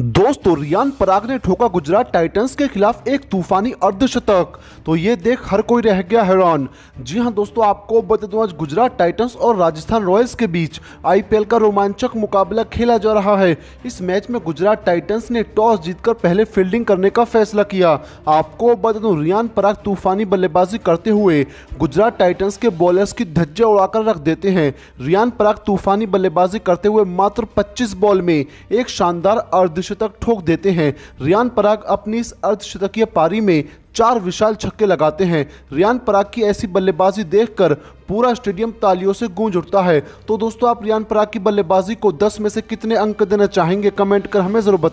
दोस्तों रियान पराग ने ठोका गुजरात टाइटंस के खिलाफ एक तूफानी अर्धशतक तो ये देख हर कोई रह गया हैरान जी हाँ दोस्तों आपको बता दूं आज गुजरात टाइटंस और राजस्थान रॉयल्स के बीच आईपीएल का रोमांचक मुकाबला खेला जा रहा है इस मैच में गुजरात टाइटंस ने टॉस जीतकर पहले फील्डिंग करने का फैसला किया आपको बता दूं रियान पराग तूफानी बल्लेबाजी करते हुए गुजरात टाइटन्स के बॉलर्स की धज्जे उड़ाकर रख देते हैं रियान पराग तूफानी बल्लेबाजी करते हुए मात्र पच्चीस बॉल में एक शानदार अर्ध अर्धशतक ठोक देते हैं रियान पराग अपनी इस अर्धशतकीय पारी में चार विशाल छक्के लगाते हैं रियान पराग की ऐसी बल्लेबाजी देखकर पूरा स्टेडियम तालियों से गूंज उठता है तो दोस्तों आप रियान पराग की बल्लेबाजी को 10 में से कितने अंक देना चाहेंगे कमेंट कर हमें जरूर